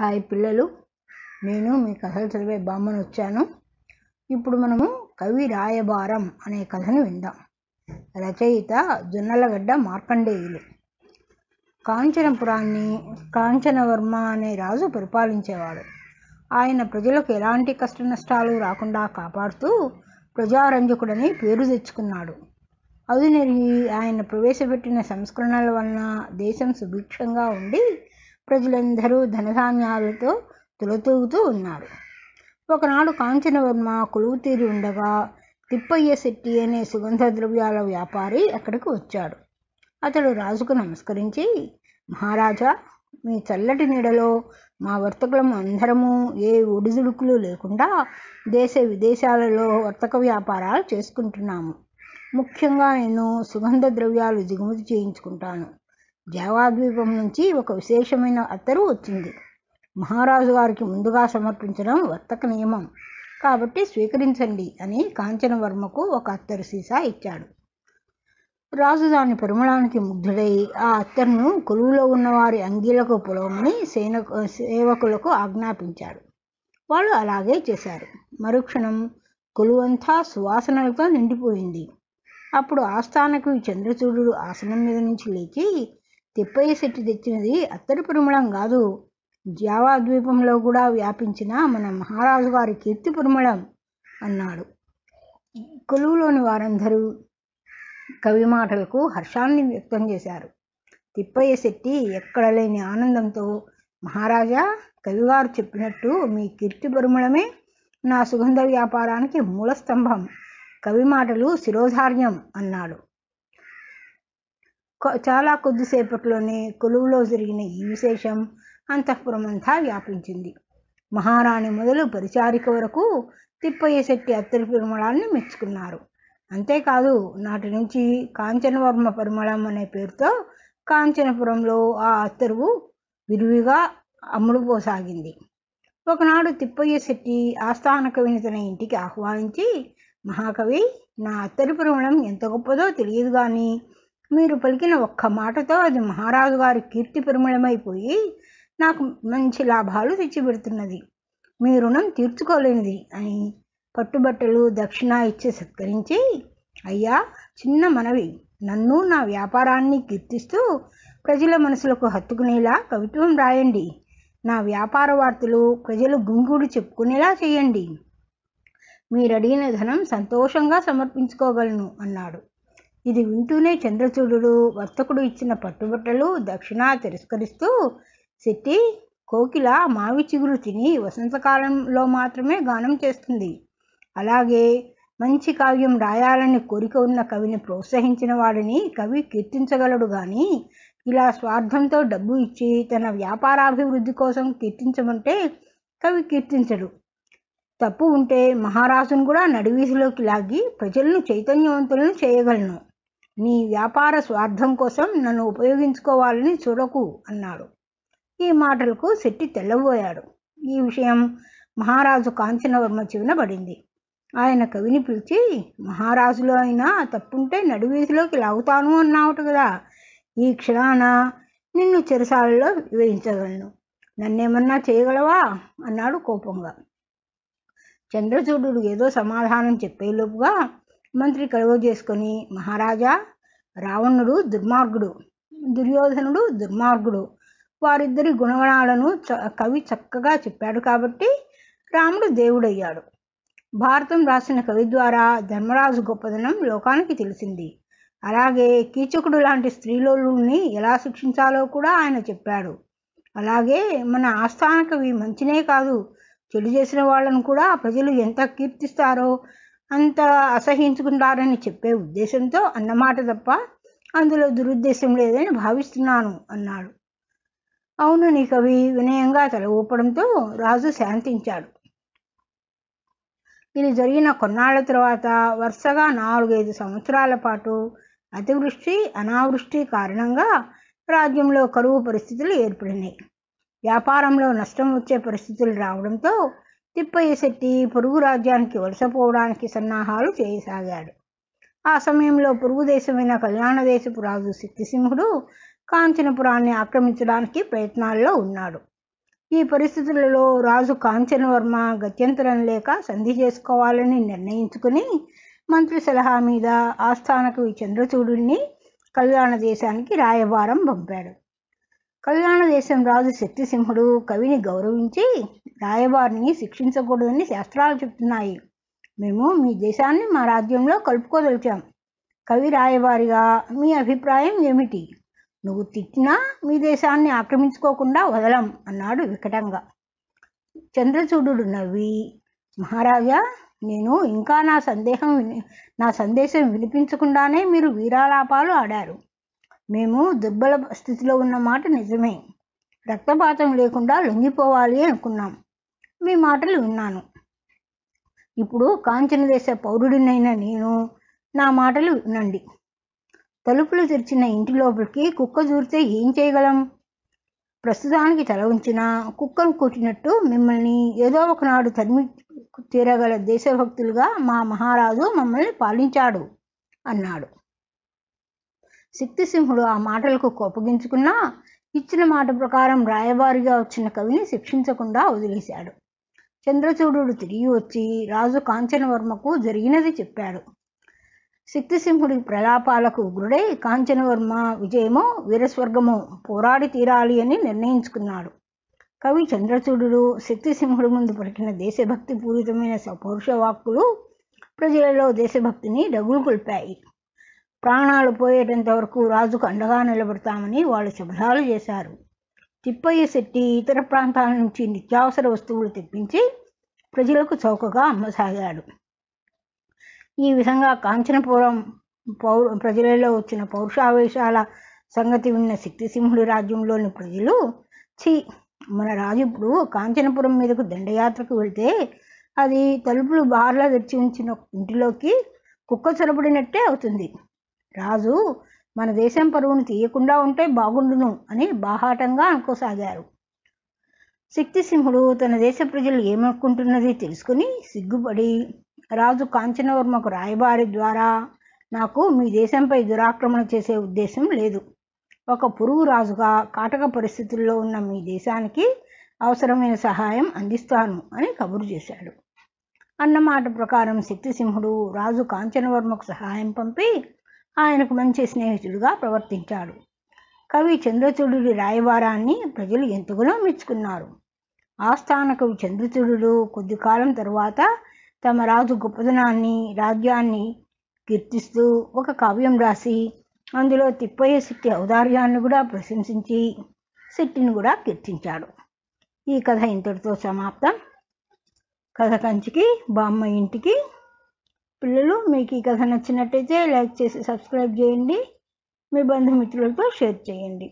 hi పిల్లలు నేను మీ కథలు చదివే బామ్మను వచ్చాను ఇప్పుడు మనము కవి రాయబారం అనే కథను విందాం రచయిత జొన్నలగడ్డ మార్కండేయులు కాంచనపురాన్ని కాంచనవర్మ అనే రాజు పరిపాలించేవాడు ఆయన ప్రజలకు ఎలాంటి కష్ట నష్టాలు రాకుండా కాపాడుతూ ప్రజారంజకుడని పేరు తెచ్చుకున్నాడు అదునెరిగి ఆయన ప్రవేశపెట్టిన సంస్కరణల వలన దేశం సుభిక్షంగా ఉండి ప్రజలందరూ ధనధాన్యాలతో తులతూగుతూ ఉన్నారు ఒకనాడు కాంచనవర్మ కొలువు తీరి ఉండగా తిప్పయ్య శెట్టి అనే సుగంధ ద్రవ్యాల వ్యాపారి అక్కడికి వచ్చాడు అతడు రాజుకు నమస్కరించి మహారాజా మీ చల్లటి నీడలో మా వర్తకులం అందరము ఏ ఒడిదుడుకులు లేకుండా దేశ విదేశాలలో వర్తక వ్యాపారాలు చేసుకుంటున్నాము ముఖ్యంగా నేను సుగంధ ద్రవ్యాలు దిగుమతి చేయించుకుంటాను జావాద్వీపం నుంచి ఒక విశేషమైన అత్తరు వచ్చింది మహారాజు గారికి ముందుగా సమర్పించడం వర్తక నియమం కాబట్టి స్వీకరించండి అని కాంచనవర్మకు ఒక అత్తరు సీసా ఇచ్చాడు రాజు దాని పరిమళానికి ముగ్ధుడై ఆ అత్తరును కొలువులో ఉన్నవారి అంగీలకు పొలవమని సేన సేవకులకు ఆజ్ఞాపించాడు వాళ్ళు అలాగే చేశారు మరుక్షణం కొలువంతా సువాసనలతో నిండిపోయింది అప్పుడు ఆస్థానకు చంద్రచూడు ఆసనం మీద నుంచి లేచి తిప్పయ్య శెట్టి తెచ్చినది అత్తడి పరిమళం కాదు జావా ద్వీపంలో కూడా వ్యాపించిన మన మహారాజు గారి కీర్తి పరిమళం అన్నాడు కొలువులోని వారందరూ కవి మాటలకు హర్షాన్ని వ్యక్తం చేశారు తిప్పయ్య శెట్టి ఎక్కడ లేని ఆనందంతో మహారాజా కవిగారు చెప్పినట్టు మీ కీర్తి పరిమళమే నా సుగంధ వ్యాపారానికి మూల స్తంభం కవి మాటలు శిరోధార్యం అన్నాడు చాలా కొద్దిసేపట్లోనే కొలువులో జరిగిన ఈ విశేషం అంతఃపురం అంతా వ్యాపించింది మహారాణి మొదలు పరిచారిక వరకు తిప్పయ్య శెట్టి అత్తరి పరిమళాన్ని మెచ్చుకున్నారు అంతేకాదు నాటి నుంచి కాంచనవర్మ పరిమళం అనే పేరుతో కాంచనపురంలో ఆ అత్తరువు విరివిగా పోసాగింది ఒకనాడు తిప్పయ్య శెట్టి ఆస్థాన కవిని తన ఇంటికి ఆహ్వానించి మహాకవి నా అత్తరి పరిమళం ఎంత గొప్పదో తెలియదు కానీ మీరు పలికిన ఒక్క మాటతో అది మహారాజు గారి కీర్తి పరిమళమైపోయి నాకు మంచి లాభాలు తెచ్చిపెడుతున్నది మీ రుణం తీర్చుకోలేనిది అని పట్టుబట్టలు దక్షిణ ఇచ్చి సత్కరించి అయ్యా చిన్న మనవి నన్ను నా వ్యాపారాన్ని కీర్తిస్తూ ప్రజల మనసులకు హత్తుకునేలా కవిత్వం రాయండి నా వ్యాపార వార్తలు ప్రజలు గుంగుడు చెప్పుకునేలా చేయండి మీరు అడిగిన ధనం సంతోషంగా సమర్పించుకోగలను అన్నాడు ఇది వింటూనే చంద్రచూడు వర్తకుడు ఇచ్చిన పట్టుబట్టలు దక్షిణ తిరస్కరిస్తూ శెట్టి కోకిల మావి చిగురు తిని వసంతకాలంలో మాత్రమే గానం చేస్తుంది అలాగే మంచి కావ్యం రాయాలని కోరిక ఉన్న కవిని ప్రోత్సహించిన వాడిని కవి కీర్తించగలడు కానీ ఇలా స్వార్థంతో డబ్బు ఇచ్చి తన వ్యాపారాభివృద్ధి కోసం కీర్తించమంటే కవి కీర్తించడు తప్పు ఉంటే మహారాజును కూడా నడివీసులోకి లాగి ప్రజలను చైతన్యవంతులను చేయగలను నీ వ్యాపార స్వార్థం కోసం నన్ను ఉపయోగించుకోవాలని చూడకు అన్నాడు ఈ మాటలకు శెట్టి తెల్లబోయాడు ఈ విషయం మహారాజు కాంచనవర్మ చెవిన పడింది ఆయన కవిని పిలిచి మహారాజులో అయినా తప్పుంటే నడివీధిలోకి లాగుతాను అన్నావుట కదా ఈ క్షణాన నిన్ను చెరసాలలో వివరించగలను నన్నేమన్నా చేయగలవా అన్నాడు కోపంగా చంద్రచూడు ఏదో సమాధానం చెప్పేలోపుగా మంత్రి కలువ చేసుకొని మహారాజా రావణుడు దుర్మార్గుడు దుర్యోధనుడు దుర్మార్గుడు వారిద్దరి గుణగణాలను కవి చక్కగా చెప్పాడు కాబట్టి రాముడు దేవుడయ్యాడు భారతం రాసిన కవి ద్వారా ధర్మరాజు గొప్పదనం లోకానికి తెలిసింది అలాగే కీచకుడు లాంటి స్త్రీలోని ఎలా శిక్షించాలో కూడా ఆయన చెప్పాడు అలాగే మన ఆస్థాన కవి మంచినే కాదు చెడు చేసిన వాళ్ళను కూడా ప్రజలు ఎంత కీర్తిస్తారో అంత అసహించుకుంటారని చెప్పే ఉద్దేశంతో అన్నమాట తప్ప అందులో దురుద్దేశం లేదని భావిస్తున్నాను అన్నాడు అవును నీ కవి వినయంగా తల ఊపడంతో రాజు శాంతించాడు ఇది జరిగిన కొన్నాళ్ల తర్వాత వరుసగా నాలుగైదు సంవత్సరాల పాటు అతివృష్టి అనావృష్టి కారణంగా రాజ్యంలో కరువు పరిస్థితులు ఏర్పడినాయి వ్యాపారంలో నష్టం వచ్చే పరిస్థితులు రావడంతో తిప్పయ్య శెట్టి పొరుగు రాజ్యానికి వలసపోవడానికి సన్నాహాలు చేయసాగాడు ఆ సమయంలో పొరుగు దేశమైన కళ్యాణదేశపు రాజు శక్తిసింహుడు కాంచనపురాన్ని ఆక్రమించడానికి ప్రయత్నాల్లో ఉన్నాడు ఈ పరిస్థితులలో రాజు కాంచనవర్మ గత్యంతరం లేక సంధి చేసుకోవాలని నిర్ణయించుకుని మంత్రి సలహా మీద ఆస్థానకు చంద్రచూడుణ్ణి కళ్యాణ దేశానికి రాయభారం పంపాడు కళ్యాణ దేశం రాజు శక్తిసింహుడు కవిని గౌరవించి రాయబారిని శిక్షించకూడదని శాస్త్రాలు చెప్తున్నాయి మేము మీ దేశాన్ని మా రాజ్యంలో కలుపుకోదలిచాం కవి రాయబారిగా మీ అభిప్రాయం ఏమిటి నువ్వు తిట్టినా మీ దేశాన్ని ఆక్రమించుకోకుండా వదలం అన్నాడు వికటంగా చంద్రచూడు నవ్వి మహారాజా నేను ఇంకా నా సందేహం నా సందేశం వినిపించకుండానే మీరు వీరాలాపాలు ఆడారు మేము దుర్బల స్థితిలో ఉన్న మాట నిజమే రక్తపాతం లేకుండా లొంగిపోవాలి అనుకున్నాం మీ మాటలు విన్నాను ఇప్పుడు కాంచన దేశ పౌరుడినైన నేను నా మాటలు వినండి తలుపులు తెరిచిన ఇంటి లోపలికి కుక్క దూరితే ఏం చేయగలం ప్రస్తుతానికి తల ఉంచిన కుక్కను కొట్టినట్టు మిమ్మల్ని ఏదో ఒకనాడు తరిమి తీరగల దేశభక్తులుగా మా మహారాజు మమ్మల్ని పాలించాడు అన్నాడు శక్తిసింహుడు ఆ మాటలకు కోపగించుకున్నా ఇచ్చిన మాట ప్రకారం రాయబారిగా వచ్చిన కవిని శిక్షించకుండా వదిలేశాడు చంద్రచూడు తిరిగి వచ్చి రాజు కాంచనవర్మకు జరిగినది చెప్పాడు శక్తిసింహుడి ప్రలాపాలకు ఉగ్రుడై కాంచనవర్మ విజయమో వీరస్వర్గము పోరాడి తీరాలి అని నిర్ణయించుకున్నాడు కవి చంద్రచూడు శక్తిసింహుడి ముందు పలికిన దేశభక్తి పూరితమైన సపౌరుష వాక్కులు ప్రజలలో దేశభక్తిని డగులు కొల్పాయి ప్రాణాలు పోయేటంత వరకు రాజుకు అండగా నిలబడతామని వాళ్ళు శుభాలు చేశారు తిప్పయ్య శెట్టి ఇతర ప్రాంతాల నుంచి నిత్యావసర వస్తువులు తెప్పించి ప్రజలకు చౌకగా అమ్మసాగాడు ఈ విధంగా కాంచనపురం పౌర ప్రజలలో వచ్చిన పౌరుషావేశాల సంగతి విన్న శక్తిసింహుడి రాజ్యంలోని ప్రజలు చి మన రాజు ఇప్పుడు కాంచనపురం మీదకు దండయాత్రకు వెళితే అది తలుపులు బార్లా తెరిచి ఉంచిన ఇంటిలోకి కుక్క చొరబడినట్టే అవుతుంది రాజు మన దేశం పరువును తీయకుండా ఉంటే బాగుండును అని బాహాటంగా అనుకోసాగారు శక్తిసింహుడు తన దేశ ప్రజలు ఏమనుకుంటున్నది తెలుసుకుని సిగ్గుపడి రాజు కాంచనవర్మకు రాయబారి ద్వారా నాకు మీ దేశంపై దురాక్రమణ చేసే ఉద్దేశం లేదు ఒక పురుగు రాజుగా కాటక పరిస్థితుల్లో ఉన్న మీ దేశానికి అవసరమైన సహాయం అందిస్తాను అని కబురు చేశాడు అన్నమాట ప్రకారం శక్తిసింహుడు రాజు కాంచనవర్మకు సహాయం పంపి ఆయనకు మంచి స్నేహితుడుగా ప్రవర్తించాడు కవి చంద్రచూడుడి రాయవారాన్ని ప్రజలు ఎంతగానో మెచ్చుకున్నారు ఆస్థాన కవి చంద్రచూడు కొద్ది కాలం తరువాత తమ రాజు గొప్పదనాన్ని రాజ్యాన్ని కీర్తిస్తూ ఒక కావ్యం రాసి అందులో తిప్పయ్య శక్తి ఔదార్యాన్ని కూడా ప్రశంసించి శెట్టిని కూడా కీర్తించాడు ఈ కథ ఇంతటితో సమాప్తం కథ కంచికి బామ్మ ఇంటికి పిల్లలు మీకు ఈ కథ నచ్చినట్టయితే లైక్ చేసి సబ్స్క్రైబ్ చేయండి మీ బంధుమిత్రులతో షేర్ చేయండి